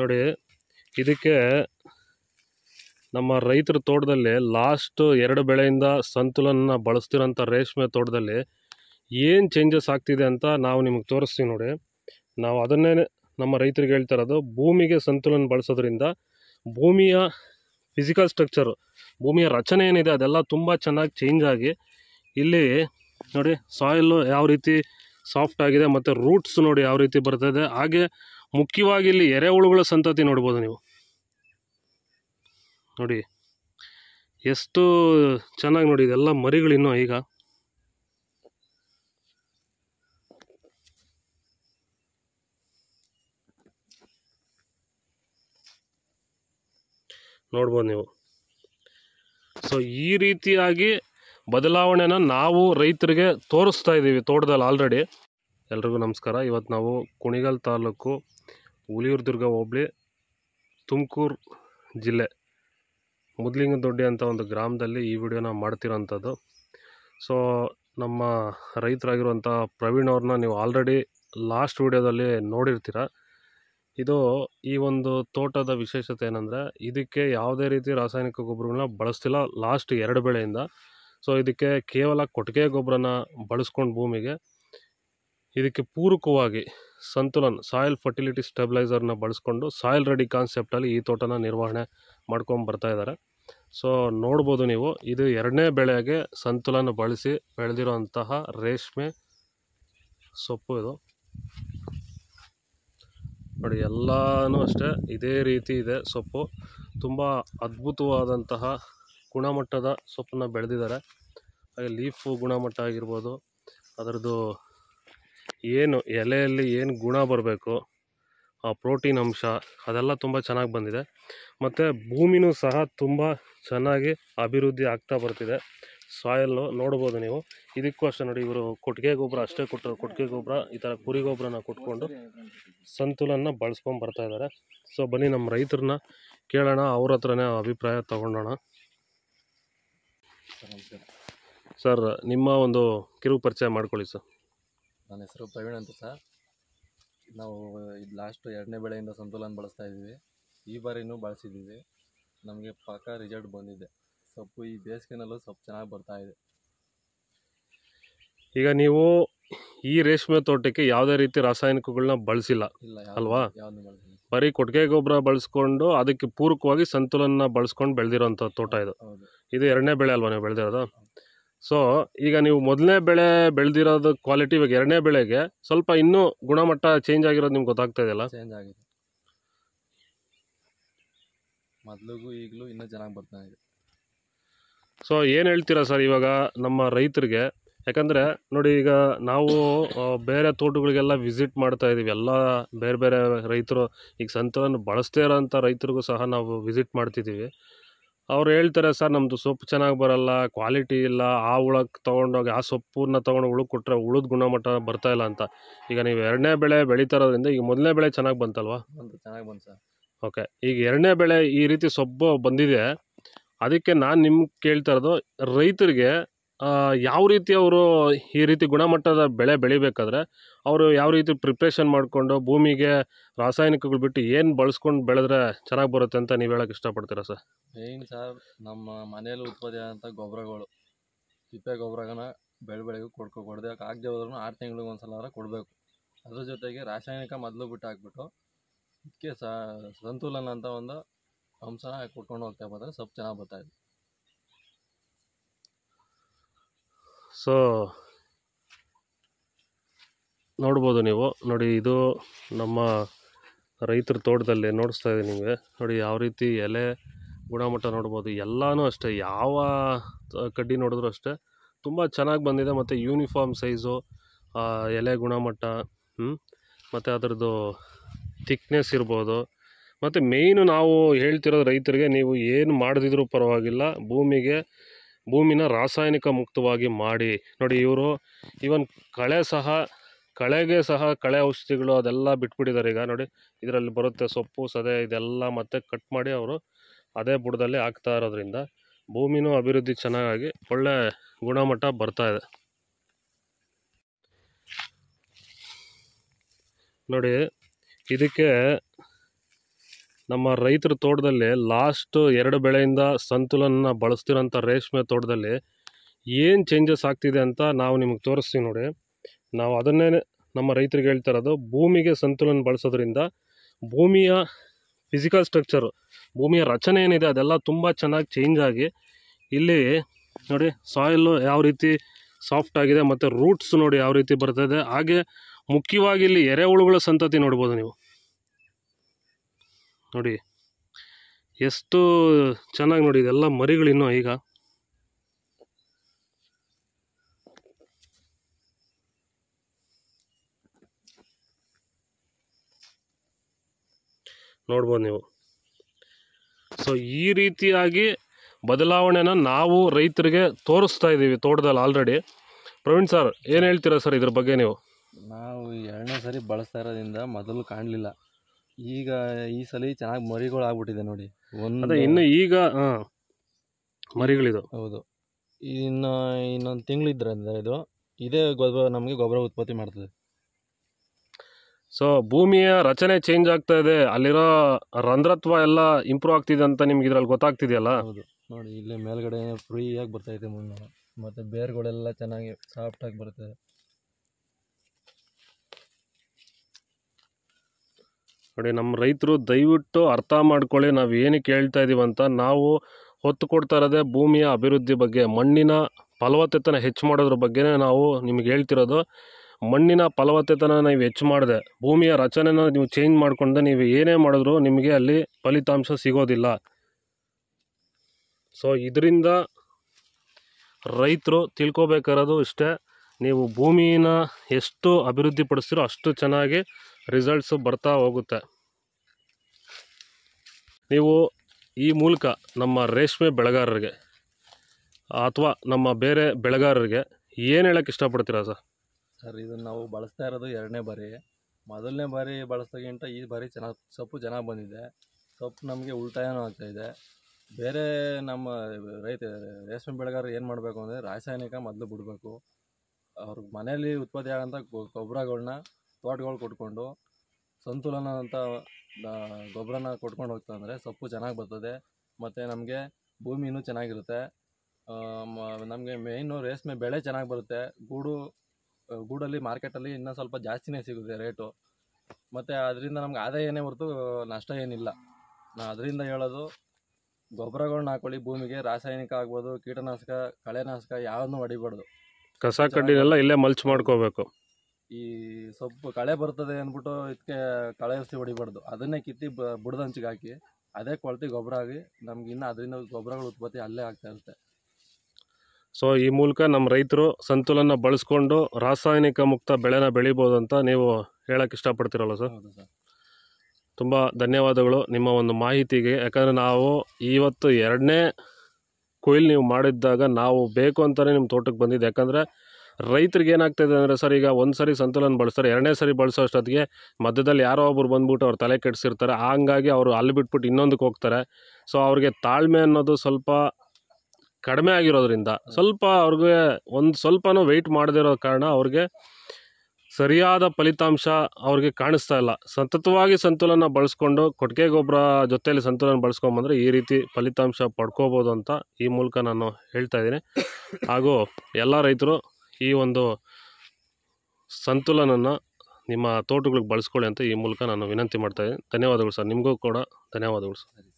ನೋಡಿ ಇದಕ್ಕೆ ನಮ್ಮ ರೈತರ ತೋಟದಲ್ಲಿ ಲಾಸ್ಟ್ ಎರಡು ಬೆಳೆಯಿಂದ ಸಂತುಲನ ಬಳಸ್ತಿರೋಂಥ ರೇಷ್ಮೆ ತೋಟದಲ್ಲಿ ಏನು ಚೇಂಜಸ್ ಆಗ್ತಿದೆ ಅಂತ ನಾವು ನಿಮಗೆ ತೋರಿಸ್ತೀವಿ ನೋಡಿ ನಾವು ಅದನ್ನೇ ನಮ್ಮ ರೈತರಿಗೆ ಹೇಳ್ತಾ ಇರೋದು ಭೂಮಿಗೆ ಸಂತುಲನ ಬಳಸೋದ್ರಿಂದ ಭೂಮಿಯ ಫಿಸಿಕಲ್ ಸ್ಟ್ರಕ್ಚರು ಭೂಮಿಯ ರಚನೆ ಏನಿದೆ ಅದೆಲ್ಲ ತುಂಬ ಚೆನ್ನಾಗಿ ಚೇಂಜ್ ಆಗಿ ಇಲ್ಲಿ ನೋಡಿ ಸಾಯಿಲು ಯಾವ ರೀತಿ ಸಾಫ್ಟ್ ಆಗಿದೆ ಮತ್ತು ರೂಟ್ಸ್ ನೋಡಿ ಯಾವ ರೀತಿ ಬರ್ತದೆ ಹಾಗೆ ಮುಖ್ಯವಾಗಿ ಇಲ್ಲಿ ಎರೆಹುಳುಗಳ ಸಂತತಿ ನೋಡ್ಬೋದು ನೀವು ನೋಡಿ ಎಷ್ಟು ಚೆನ್ನಾಗಿ ನೋಡಿ ಇದೆಲ್ಲ ಮರಿಗಳು ಇನ್ನೂ ಈಗ ನೋಡ್ಬೋದು ನೀವು ಸೊ ಈ ರೀತಿಯಾಗಿ ಬದಲಾವಣೆನ ನಾವು ರೈತರಿಗೆ ತೋರಿಸ್ತಾ ಇದ್ದೀವಿ ತೋಟದಲ್ಲಿ ಆಲ್ರೆಡಿ ಎಲ್ರಿಗೂ ನಮಸ್ಕಾರ ಇವತ್ತು ನಾವು ಕುಣಿಗಲ್ ತಾಲೂಕು ಹುಲಿಯೂರು ದುರ್ಗ ಹೋಬಳಿ ತುಮಕೂರು ಜಿಲ್ಲೆ ದೊಡ್ಡಿ ಅಂತ ಒಂದು ಗ್ರಾಮದಲ್ಲಿ ಈ ವಿಡಿಯೋನ ಮಾಡ್ತಿರೋಂಥದ್ದು ಸೊ ನಮ್ಮ ರೈತರಾಗಿರುವಂಥ ಪ್ರವೀಣ್ ಅವ್ರನ್ನ ನೀವು ಆಲ್ರೆಡಿ ಲಾಸ್ಟ್ ವಿಡಿಯೋದಲ್ಲಿ ನೋಡಿರ್ತೀರ ಇದು ಈ ಒಂದು ತೋಟದ ವಿಶೇಷತೆ ಏನಂದರೆ ಇದಕ್ಕೆ ಯಾವುದೇ ರೀತಿ ರಾಸಾಯನಿಕ ಗೊಬ್ಬರಗಳನ್ನ ಬಳಸ್ತಿಲ್ಲ ಲಾಸ್ಟ್ ಎರಡು ಬೆಳೆಯಿಂದ ಸೊ ಇದಕ್ಕೆ ಕೇವಲ ಕೊಟ್ಟಿಗೆ ಗೊಬ್ಬರನ ಬಳಸ್ಕೊಂಡು ಭೂಮಿಗೆ ಇದಕ್ಕೆ ಪೂರಕವಾಗಿ ಸಂತುಲನ್ ಸಾಯಿಲ್ ಫರ್ಟಿಲಿಟಿ ಸ್ಟೆಬಿಲೈಸರ್ನ ಬಳಸ್ಕೊಂಡು ಸಾಯಿಲ್ ರೆಡಿ ಕಾನ್ಸೆಪ್ಟಲ್ಲಿ ಈ ತೋಟನ ನಿರ್ವಹಣೆ ಮಾಡ್ಕೊಂಡು ಬರ್ತಾ ಇದ್ದಾರೆ ಸೊ ನೋಡ್ಬೋದು ನೀವು ಇದು ಎರಡನೇ ಬೆಳೆಗೆ ಸಂತುಲನ ಬಳಸಿ ಬೆಳೆದಿರೋಂತಹ ರೇಷ್ಮೆ ಸೊಪ್ಪು ಇದು ನೋಡಿ ಎಲ್ಲಾನು ಅಷ್ಟೇ ಇದೇ ರೀತಿ ಇದೆ ಸೊಪ್ಪು ತುಂಬ ಅದ್ಭುತವಾದಂತಹ ಗುಣಮಟ್ಟದ ಸೊಪ್ಪನ್ನ ಬೆಳೆದಿದ್ದಾರೆ ಹಾಗೆ ಲೀಫು ಗುಣಮಟ್ಟ ಆಗಿರ್ಬೋದು ಅದರದ್ದು ಏನು ಎಲೆಯಲ್ಲಿ ಏನು ಗುಣ ಬರಬೇಕು ಆ ಪ್ರೋಟೀನ್ ಅಂಶ ಅದೆಲ್ಲ ತುಂಬ ಚೆನ್ನಾಗಿ ಬಂದಿದೆ ಮತ್ತು ಭೂಮಿನೂ ಸಹ ತುಂಬ ಚೆನ್ನಾಗಿ ಅಭಿವೃದ್ಧಿ ಆಗ್ತಾ ಬರ್ತಿದೆ ಸಾಯಲ್ಲು ನೋಡ್ಬೋದು ನೀವು ಇದಕ್ಕೂ ಅಷ್ಟೇ ನೋಡಿ ಇವರು ಕೊಟ್ಟಿಗೆ ಗೊಬ್ಬರ ಅಷ್ಟೇ ಕೊಟ್ಟರು ಕೊಟ್ಟಿಗೆ ಗೊಬ್ಬರ ಈ ಥರ ಕುರಿ ಗೊಬ್ಬರನ ಕೊಟ್ಕೊಂಡು ಸಂತುಲನ ಬಳಸ್ಕೊಂಡು ಬರ್ತಾ ಇದ್ದಾರೆ ಸೊ ಬನ್ನಿ ನಮ್ಮ ರೈತರನ್ನ ಕೇಳೋಣ ಅವ್ರ ಹತ್ರನೇ ಅಭಿಪ್ರಾಯ ತಗೊಂಡೋಣ ಸರ್ ನಿಮ್ಮ ಒಂದು ಕಿರು ಪರಿಚಯ ಮಾಡ್ಕೊಳ್ಳಿ ಸರ್ ನನ್ನ ಹೆಸರು ಪ್ರವೀಣ್ ಅಂತ ಸರ್ ನಾವು ಇದು ಲಾಸ್ಟ್ ಎರಡನೇ ಬೆಳೆಯಿಂದ ಸಂತೋಲನ ಬಳಸ್ತಾ ಇದ್ದೀವಿ ಈ ಬಾರಿನೂ ಬಳಸಿದ್ದೀವಿ ನಮಗೆ ಪಕ್ಕ ರಿಸಲ್ಟ್ ಬಂದಿದೆ ಸೊಪ್ಪು ಈ ಬೇಸಿಗೆನಲ್ಲೂ ಸೊಪ್ಪು ಚೆನ್ನಾಗಿ ಬರ್ತಾ ಇದೆ ಈಗ ನೀವು ಈ ರೇಷ್ಮೆ ತೋಟಕ್ಕೆ ಯಾವುದೇ ರೀತಿ ರಾಸಾಯನಿಕಗಳನ್ನ ಬಳಸಿಲ್ಲ ಅಲ್ವಾ ಬರೀ ಕೊಟ್ಟಿಗೆ ಗೊಬ್ಬರ ಬಳಸ್ಕೊಂಡು ಅದಕ್ಕೆ ಪೂರಕವಾಗಿ ಸಂತುಲನ ಬಳಸ್ಕೊಂಡು ಬೆಳೆದಿರೋ ತೋಟ ಇದು ಇದು ಎರಡನೇ ಬೆಳೆ ಅಲ್ವಾ ನೀವು ಬೆಳೆದಿರೋದು ಸೊ ಈಗ ನೀವು ಮೊದಲನೇ ಬೆಳೆ ಬೆಳೆದಿರೋದು ಕ್ವಾಲಿಟಿ ಇವಾಗ ಎರಡನೇ ಬೆಳೆಗೆ ಸ್ವಲ್ಪ ಇನ್ನೂ ಗುಣಮಟ್ಟ ಚೇಂಜ್ ಆಗಿರೋದು ನಿಮ್ಗೆ ಗೊತ್ತಾಗ್ತಾ ಇದೆಯಲ್ಲ ಚೇಂಜ್ ಆಗಿದೆ ಮೊದಲಿಗೂ ಈಗಲೂ ಇನ್ನೂ ಚೆನ್ನಾಗಿ ಬರ್ತಾ ಇದೆ ಸೊ ಏನು ಹೇಳ್ತೀರಾ ಸರ್ ಇವಾಗ ನಮ್ಮ ರೈತರಿಗೆ ಯಾಕಂದರೆ ನೋಡಿ ಈಗ ನಾವು ಬೇರೆ ತೋಟಗಳಿಗೆಲ್ಲ ವಿಸಿಟ್ ಮಾಡ್ತಾ ಇದ್ದೀವಿ ಎಲ್ಲ ಬೇರೆ ಬೇರೆ ರೈತರು ಈಗ ಸಂತವನ್ನು ಬಳಸ್ತೇ ಇರೋಂಥ ರೈತರಿಗೂ ಸಹ ನಾವು ವಿಸಿಟ್ ಮಾಡ್ತಿದ್ದೀವಿ ಅವ್ರು ಹೇಳ್ತಾರೆ ಸರ್ ನಮ್ಮದು ಸೊಪ್ಪು ಚೆನ್ನಾಗಿ ಬರೋಲ್ಲ ಕ್ವಾಲಿಟಿ ಇಲ್ಲ ಆ ಹುಳಕ್ಕೆ ತೊಗೊಂಡೋಗಿ ಆ ಸೊಪ್ಪನ್ನು ತೊಗೊಂಡು ಹುಳಕ್ಕೆ ಕೊಟ್ಟರೆ ಹುಳದ ಗುಣಮಟ್ಟ ಬರ್ತಾಯಿಲ್ಲ ಅಂತ ಈಗ ನೀವು ಎರಡನೇ ಬೆಳೆ ಬೆಳೀತಾ ಇರೋದ್ರಿಂದ ಈಗ ಮೊದಲನೇ ಬೆಳೆ ಚೆನ್ನಾಗಿ ಬಂತಲ್ವಾ ಚೆನ್ನಾಗಿ ಬಂತು ಸರ್ ಓಕೆ ಈಗ ಎರಡನೇ ಬೆಳೆ ಈ ರೀತಿ ಸೊಪ್ಪು ಬಂದಿದೆ ಅದಕ್ಕೆ ನಾನು ನಿಮ್ಗೆ ಕೇಳ್ತಾ ಇರೋದು ರೈತರಿಗೆ ಯಾವ ರೀತಿ ಅವರು ಈ ರೀತಿ ಗುಣಮಟ್ಟದ ಬೆಳೆ ಬೆಳಿಬೇಕಾದ್ರೆ ಅವರು ಯಾವ ರೀತಿ ಪ್ರಿಪ್ರೇಷನ್ ಮಾಡಿಕೊಂಡು ಭೂಮಿಗೆ ರಾಸಾಯನಿಕಗಳು ಬಿಟ್ಟು ಏನು ಬಳಸ್ಕೊಂಡು ಬೆಳೆದ್ರೆ ಚೆನ್ನಾಗಿ ಬರುತ್ತೆ ಅಂತ ನೀವು ಹೇಳೋಕೆ ಇಷ್ಟಪಡ್ತೀರಾ ಸರ್ ಏನು ಸರ್ ನಮ್ಮ ಮನೆಯಲ್ಲಿ ಉತ್ಪಾದಿಯಾದಂಥ ಗೊಬ್ಬರಗಳು ತಿಪ್ಪೆ ಗೊಬ್ಬರಗನ ಬೆಳೆ ಬೆಳೆಗೆ ಕೊಡ್ಕೊ ಕೊಡದೆ ಆಗದೆ ಹೋದ್ರೂ ಆರು ತಿಂಗಳಿಗೆ ಒಂದು ಸಲ ಕೊಡಬೇಕು ಅದ್ರ ಜೊತೆಗೆ ರಾಸಾಯನಿಕ ಮೊದಲು ಬಿಟ್ಟು ಹಾಕ್ಬಿಟ್ಟು ಇದಕ್ಕೆ ಸಂತುಲನ ಅಂತ ಒಂದು ಅಂಶನ ಕೊಟ್ಕೊಂಡು ಹೋಗ್ತಾ ಬಂದರೆ ಸ್ವಲ್ಪ ಚೆನ್ನಾಗಿ ಬರ್ತಾಯಿದೆ ಸೊ ನೋಡ್ಬೋದು ನೀವು ನೋಡಿ ಇದು ನಮ್ಮ ರೈತರ ತೋಟದಲ್ಲಿ ನೋಡಿಸ್ತಾ ಇದ್ದೀನಿ ನಿಮಗೆ ನೋಡಿ ಯಾವ ರೀತಿ ಎಲೆ ಗುಣಮಟ್ಟ ನೋಡ್ಬೋದು ಎಲ್ಲನೂ ಅಷ್ಟೇ ಯಾವ ಕಡ್ಡಿ ನೋಡಿದ್ರೂ ಅಷ್ಟೇ ತುಂಬ ಚೆನ್ನಾಗಿ ಬಂದಿದೆ ಮತ್ತು ಯೂನಿಫಾರ್ಮ್ ಸೈಜು ಎಲೆ ಗುಣಮಟ್ಟ ಮತ್ತು ಅದರದ್ದು ಥಿಕ್ನೆಸ್ ಇರ್ಬೋದು ಮತ್ತು ಮೇಯ್ನು ನಾವು ಹೇಳ್ತಿರೋದು ರೈತರಿಗೆ ನೀವು ಏನು ಮಾಡದಿದ್ರೂ ಪರವಾಗಿಲ್ಲ ಭೂಮಿಗೆ ಭೂಮಿನ ರಾಸಾಯನಿಕ ಮುಕ್ತವಾಗಿ ಮಾಡಿ ನೋಡಿ ಇವರು ಈವನ್ ಕಳೆ ಸಹ ಕಳೆಗೆ ಸಹ ಕಳೆ ಔಷಧಿಗಳು ಅದೆಲ್ಲ ಬಿಟ್ಬಿಟ್ಟಿದ್ದಾರೆ ಈಗ ನೋಡಿ ಇದರಲ್ಲಿ ಬರುತ್ತೆ ಸೊಪ್ಪು ಸದೆ ಇದೆಲ್ಲ ಮತ್ತೆ ಕಟ್ ಮಾಡಿ ಅವರು ಅದೇ ಬುಡದಲ್ಲಿ ಹಾಕ್ತಾ ಇರೋದ್ರಿಂದ ಭೂಮಿನೂ ಅಭಿವೃದ್ಧಿ ಚೆನ್ನಾಗಿ ಒಳ್ಳೆ ಗುಣಮಟ್ಟ ಬರ್ತಾ ಇದೆ ನೋಡಿ ಇದಕ್ಕೆ ನಮ್ಮ ರೈತರ ತೋಟದಲ್ಲಿ ಲಾಸ್ಟ್ ಎರಡು ಬೆಳೆಯಿಂದ ಸಂತುಲನ ಬಳಸ್ತಿರೋಂಥ ರೇಷ್ಮೆ ತೋಟದಲ್ಲಿ ಏನು ಚೇಂಜಸ್ ಆಗ್ತಿದೆ ಅಂತ ನಾವು ನಿಮಗೆ ತೋರಿಸ್ತೀವಿ ನೋಡಿ ನಾವು ಅದನ್ನೇ ನಮ್ಮ ರೈತರಿಗೆ ಹೇಳ್ತಾ ಇರೋದು ಭೂಮಿಗೆ ಸಂತುಲನ ಬಳಸೋದ್ರಿಂದ ಭೂಮಿಯ ಫಿಸಿಕಲ್ ಸ್ಟ್ರಕ್ಚರು ಭೂಮಿಯ ರಚನೆ ಏನಿದೆ ಅದೆಲ್ಲ ತುಂಬ ಚೆನ್ನಾಗಿ ಚೇಂಜ್ ಆಗಿ ಇಲ್ಲಿ ನೋಡಿ ಸಾಯಿಲು ಯಾವ ರೀತಿ ಸಾಫ್ಟ್ ಆಗಿದೆ ಮತ್ತು ರೂಟ್ಸ್ ನೋಡಿ ಯಾವ ರೀತಿ ಬರ್ತದೆ ಹಾಗೆ ಮುಖ್ಯವಾಗಿ ಇಲ್ಲಿ ಎರೆಹುಳುಗಳ ಸಂತತಿ ನೋಡ್ಬೋದು ನೀವು ನೋಡಿ ಎಷ್ಟು ಚೆನ್ನಾಗಿ ನೋಡಿ ಇದೆಲ್ಲ ಮರಿಗಳಿನ್ನೂ ಈಗ ನೋಡ್ಬೋದು ನೀವು ಸೊ ಈ ರೀತಿಯಾಗಿ ಬದಲಾವಣೆನ ನಾವು ರೈತರಿಗೆ ತೋರಿಸ್ತಾ ಇದ್ದೀವಿ ತೋಟದಲ್ಲಿ ಆಲ್ರೆಡಿ ಪ್ರವೀಣ್ ಸರ್ ಏನು ಹೇಳ್ತೀರಾ ಸರ್ ಇದ್ರ ಬಗ್ಗೆ ನೀವು ನಾವು ಎರಡನೇ ಸರಿ ಬಳಸ್ತಾ ಇರೋದ್ರಿಂದ ಮೊದಲು ಕಾಣಲಿಲ್ಲ ಈಗ ಈ ಸಲ ಚೆನ್ನಾಗಿ ಮರಿಗಳು ಆಗ್ಬಿಟ್ಟಿದೆ ನೋಡಿ ಒಂದು ಇನ್ನು ಈಗ ಹಾಂ ಮರಿಗಳಿದು ಹೌದು ಇನ್ನು ಇನ್ನೊಂದು ತಿಂಗಳಿದ್ರೆ ಅಂದ್ರೆ ಇದು ಇದೇ ಗೊಬ್ಬರ ನಮಗೆ ಗೊಬ್ಬರ ಉತ್ಪತ್ತಿ ಮಾಡ್ತದೆ ಸೊ ಭೂಮಿಯ ರಚನೆ ಚೇಂಜ್ ಆಗ್ತಾ ಇದೆ ಅಲ್ಲಿರೋ ರಂಧ್ರತ್ವ ಎಲ್ಲ ಇಂಪ್ರೂವ್ ಆಗ್ತಿದೆ ಅಂತ ನಿಮ್ಗೆ ಇದ್ರಲ್ಲಿ ಗೊತ್ತಾಗ್ತಿದೆಯಲ್ಲ ಹೌದು ನೋಡಿ ಇಲ್ಲಿ ಮೇಲ್ಗಡೆ ಫ್ರೀಯಾಗಿ ಬರ್ತಾ ಇದೆ ಮಣ್ಣು ಮತ್ತು ಬೇರುಗಳೆಲ್ಲ ಚೆನ್ನಾಗಿ ಸಾಫ್ಟಾಗಿ ಬರ್ತದೆ ನೋಡಿ ನಮ್ಮ ರೈತರು ದಯವಿಟ್ಟು ಅರ್ಥ ಮಾಡ್ಕೊಳ್ಳಿ ನಾವು ಏನಕ್ಕೆ ಹೇಳ್ತಾ ಇದ್ದೀವಿ ಅಂತ ನಾವು ಹೊತ್ತು ಕೊಡ್ತಾ ಇರೋದೇ ಭೂಮಿಯ ಅಭಿವೃದ್ಧಿ ಬಗ್ಗೆ ಮಣ್ಣಿನ ಫಲವತ್ತತೆನ ಹೆಚ್ಚು ಮಾಡೋದ್ರ ಬಗ್ಗೆನೇ ನಾವು ನಿಮಗೆ ಹೇಳ್ತಿರೋದು ಮಣ್ಣಿನ ಫಲವತ್ತತೆನ ನೀವು ಹೆಚ್ಚು ಮಾಡಿದೆ ಭೂಮಿಯ ರಚನೆನ ನೀವು ಚೇಂಜ್ ಮಾಡಿಕೊಂಡೆ ನೀವು ಏನೇ ಮಾಡಿದ್ರೂ ನಿಮಗೆ ಅಲ್ಲಿ ಫಲಿತಾಂಶ ಸಿಗೋದಿಲ್ಲ ಸೊ ಇದರಿಂದ ರೈತರು ತಿಳ್ಕೊಬೇಕಿರೋದು ಇಷ್ಟೇ ನೀವು ಭೂಮಿನ ಎಷ್ಟು ಅಭಿವೃದ್ಧಿ ಅಷ್ಟು ಚೆನ್ನಾಗಿ ರಿಸಲ್ಟ್ಸು ಬರ್ತಾ ಹೋಗುತ್ತೆ ನೀವು ಈ ಮೂಲಕ ನಮ್ಮ ರೇಷ್ಮೆ ಬೆಳೆಗಾರರಿಗೆ ಅಥವಾ ನಮ್ಮ ಬೇರೆ ಬೆಳೆಗಾರರಿಗೆ ಏನು ಹೇಳೋಕ್ಕೆ ಇಷ್ಟಪಡ್ತೀರಾ ಸರ್ ಸರ್ ಇದನ್ನು ನಾವು ಬಳಸ್ತಾ ಇರೋದು ಎರಡನೇ ಬಾರಿ ಮೊದಲನೇ ಬಾರಿ ಬಳಸ್ತಕ್ಕಿಂತ ಈ ಬಾರಿ ಚೆನ್ನಾಗಿ ಸೊಪ್ಪು ಚೆನ್ನಾಗಿ ಬಂದಿದೆ ಸೊಪ್ಪು ನಮಗೆ ಆಗ್ತಾ ಆಗ್ತಾಯಿದೆ ಬೇರೆ ನಮ್ಮ ರೈತ ರೇಷ್ಮೆ ಬೆಳೆಗಾರರು ಏನು ಮಾಡಬೇಕು ಅಂದರೆ ರಾಸಾಯನಿಕ ಮೊದಲು ಬಿಡಬೇಕು ಅವ್ರಿಗೆ ಮನೆಯಲ್ಲಿ ಉತ್ಪತ್ತಿ ಆಗೋಂಥ ಗೊಬ್ಬರಗಳನ್ನ ತೋಟಗಳು ಕೊಟ್ಕೊಂಡು ಸಂತುಲನ ಅಂತ ಗೊಬ್ಬರನ ಕೊಟ್ಕೊಂಡು ಹೋಗ್ತಾ ಸೊಪ್ಪು ಚೆನ್ನಾಗಿ ಬರ್ತದೆ ಮತ್ತು ನಮಗೆ ಭೂಮಿನೂ ಚೆನ್ನಾಗಿರುತ್ತೆ ನಮಗೆ ಮೇಯ್ನು ರೇಷ್ಮೆ ಬೆಳೆ ಚೆನ್ನಾಗಿ ಬರುತ್ತೆ ಗೂಡು ಗೂಡಲ್ಲಿ ಮಾರ್ಕೆಟಲ್ಲಿ ಇನ್ನೂ ಸ್ವಲ್ಪ ಜಾಸ್ತಿನೇ ಸಿಗುತ್ತೆ ರೇಟು ಮತ್ತು ಅದರಿಂದ ನಮ್ಗೆ ಆದಾಯ ಏನೇ ಹೊರತು ನಷ್ಟ ಏನಿಲ್ಲ ನಾ ಅದರಿಂದ ಹೇಳೋದು ಗೊಬ್ಬರಗಳನ್ನ ಹಾಕೊಳ್ಳಿ ಭೂಮಿಗೆ ರಾಸಾಯನಿಕ ಆಗ್ಬೋದು ಕೀಟನಾಶಕ ಕಳೆನಾಶಕ ಯಾವುದನ್ನು ಹೊಡಿಬಾರ್ದು ಕಸ ಕಡ್ಡಿನೆಲ್ಲ ಇಲ್ಲೇ ಮಲ್ಚ್ ಮಾಡ್ಕೋಬೇಕು ಈ ಸೊಪ್ಪು ಕಳೆ ಬರ್ತದೆ ಅಂದ್ಬಿಟ್ಟು ಇದಕ್ಕೆ ಕಳೆ ಹಸಿ ಹೊಡಿಬಾರ್ದು ಅದನ್ನೇ ಕಿತ್ತಿ ಬ ಹಾಕಿ ಅದೇ ಕೊಳತಿ ಗೊಬ್ಬರ ಆಗಿ ನಮ್ಗೆ ಅದರಿಂದ ಗೊಬ್ಬರಗಳು ಉತ್ಪತ್ತಿ ಅಲ್ಲೇ ಆಗ್ತಾ ಇರುತ್ತೆ ಸೊ ಈ ಮೂಲಕ ನಮ್ಮ ರೈತರು ಸಂತುಲನ ಬಳಸ್ಕೊಂಡು ರಾಸಾಯನಿಕ ಮುಕ್ತ ಬೆಳೆನ ಬೆಳಿಬೋದು ಅಂತ ನೀವು ಹೇಳಕ್ಕೆ ಇಷ್ಟಪಡ್ತಿರಲ್ಲ ಸರ್ ಸರ್ ತುಂಬ ಧನ್ಯವಾದಗಳು ನಿಮ್ಮ ಒಂದು ಮಾಹಿತಿಗೆ ಯಾಕಂದರೆ ನಾವು ಇವತ್ತು ಎರಡನೇ ಕೊಯ್ಲು ನೀವು ಮಾಡಿದ್ದಾಗ ನಾವು ಬೇಕು ಅಂತಲೇ ನಿಮ್ಮ ತೋಟಕ್ಕೆ ಬಂದಿದ್ದು ಯಾಕಂದರೆ ರೈತರಿಗೆ ಇದೆ ಅಂದರೆ ಸರ್ ಈಗ ಒಂದು ಸರಿ ಸಂತುಲನ ಬಳಸ್ತಾರೆ ಎರಡನೇ ಸರಿ ಬಳಸೋ ಅಷ್ಟೊತ್ತಿಗೆ ಮಧ್ಯದಲ್ಲಿ ಯಾರೋ ಒಬ್ಬರು ಬಂದ್ಬಿಟ್ಟು ಅವ್ರು ತಲೆ ಕೆಡಿಸಿರ್ತಾರೆ ಹಂಗಾಗಿ ಅವರು ಅಲ್ಲಿ ಬಿಟ್ಬಿಟ್ಟು ಇನ್ನೊಂದಕ್ಕೆ ಹೋಗ್ತಾರೆ ಸೊ ಅವ್ರಿಗೆ ತಾಳ್ಮೆ ಅನ್ನೋದು ಸ್ವಲ್ಪ ಕಡಿಮೆ ಆಗಿರೋದ್ರಿಂದ ಸ್ವಲ್ಪ ಅವ್ರಿಗೆ ಒಂದು ಸ್ವಲ್ಪನೂ ವೆಯ್ಟ್ ಮಾಡದಿರೋ ಕಾರಣ ಅವ್ರಿಗೆ ಸರಿಯಾದ ಫಲಿತಾಂಶ ಅವ್ರಿಗೆ ಕಾಣಿಸ್ತಾ ಇಲ್ಲ ಸತತವಾಗಿ ಸಂತುಲನ ಬಳಸ್ಕೊಂಡು ಕೊಟ್ಟಿಗೆ ಗೊಬ್ಬರ ಜೊತೆಯಲ್ಲಿ ಸಂತುಲನ ಬಳಸ್ಕೊಂಬಂದರೆ ಈ ರೀತಿ ಫಲಿತಾಂಶ ಪಡ್ಕೋಬೋದು ಅಂತ ಈ ಮೂಲಕ ನಾನು ಹೇಳ್ತಾ ಇದ್ದೀನಿ ಹಾಗೂ ಎಲ್ಲ ರೈತರು ಈ ಒಂದು ಸಂತುಲನನ್ನು ನಿಮ್ಮ ತೋಟಗಳಿಗೆ ಬಳಸ್ಕೊಳ್ಳಿ ಅಂತ ಈ ಮೂಲಕ ನಾನು ವಿನಂತಿ ಮಾಡ್ತಾಯಿದ್ದೀನಿ ಧನ್ಯವಾದಗಳು ಸರ್ ನಿಮಗೂ ಕೂಡ ಧನ್ಯವಾದಗಳು ಸರ್